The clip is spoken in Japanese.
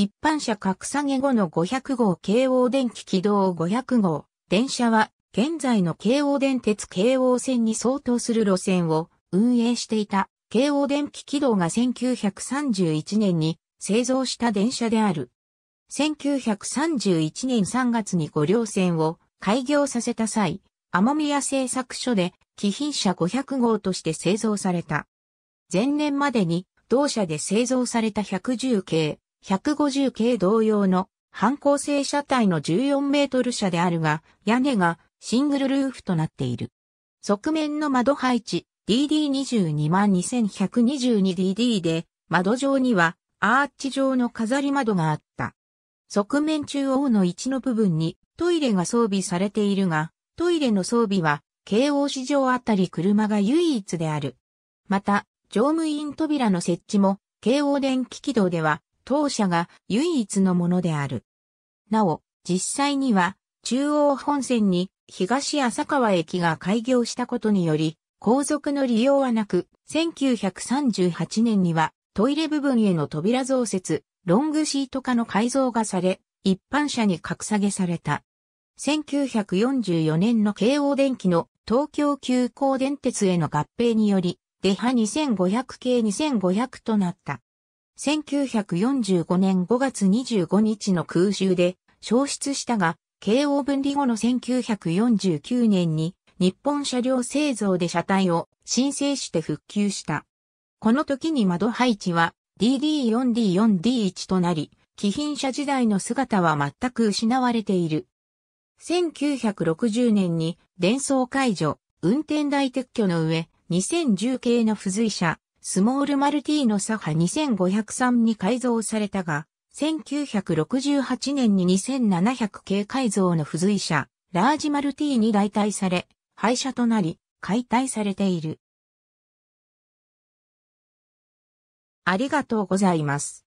一般車格下げ後の500号京王電気軌道500号、電車は現在の京王電鉄京王線に相当する路線を運営していた京王電気軌道が1931年に製造した電車である。1931年3月に五両線を開業させた際、天宮製作所で貴賓車500号として製造された。前年までに同社で製造された110系、150系同様の反光性車体の14メートル車であるが、屋根がシングルルーフとなっている。側面の窓配置 DD222,122DD で、窓上にはアーチ状の飾り窓があった。側面中央の位置の部分にトイレが装備されているが、トイレの装備は京王市場あたり車が唯一である。また、乗務員扉の設置も京王電気軌道では当社が唯一のものである。なお、実際には、中央本線に東浅川駅が開業したことにより、後続の利用はなく、1938年にはトイレ部分への扉増設、ロングシート化の改造がされ、一般車に格下げされた。1944年の京王電機の東京急行電鉄への合併により、デハ2500系2500となった。1945年5月25日の空襲で消失したが、慶応分離後の1949年に日本車両製造で車体を申請して復旧した。この時に窓配置は DD4D4D1 となり、貴賓車時代の姿は全く失われている。1960年に伝送解除、運転台撤去の上、2010系の付随車、スモールマルティーノサハ2503に改造されたが、1968年に2700系改造の付随車、ラージマルティーに代替され、廃車となり、解体されている。ありがとうございます。